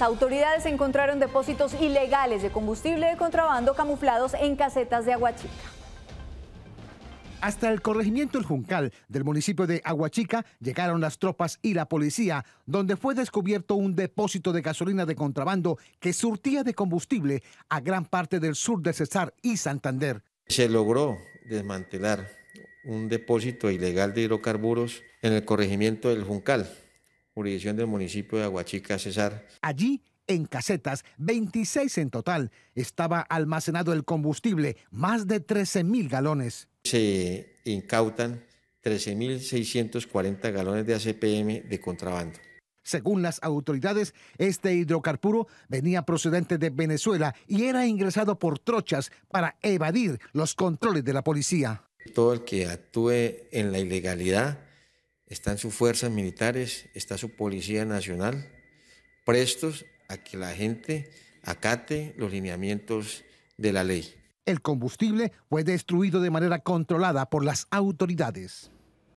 Las autoridades encontraron depósitos ilegales de combustible de contrabando camuflados en casetas de Aguachica. Hasta el corregimiento El Juncal del municipio de Aguachica llegaron las tropas y la policía, donde fue descubierto un depósito de gasolina de contrabando que surtía de combustible a gran parte del sur de Cesar y Santander. Se logró desmantelar un depósito ilegal de hidrocarburos en el corregimiento del Juncal jurisdicción del municipio de Aguachica, Cesar. Allí, en casetas, 26 en total, estaba almacenado el combustible, más de 13.000 galones. Se incautan 13.640 galones de ACPM de contrabando. Según las autoridades, este hidrocarburo venía procedente de Venezuela y era ingresado por trochas para evadir los controles de la policía. Todo el que actúe en la ilegalidad están sus fuerzas militares, está su Policía Nacional, prestos a que la gente acate los lineamientos de la ley. El combustible fue destruido de manera controlada por las autoridades.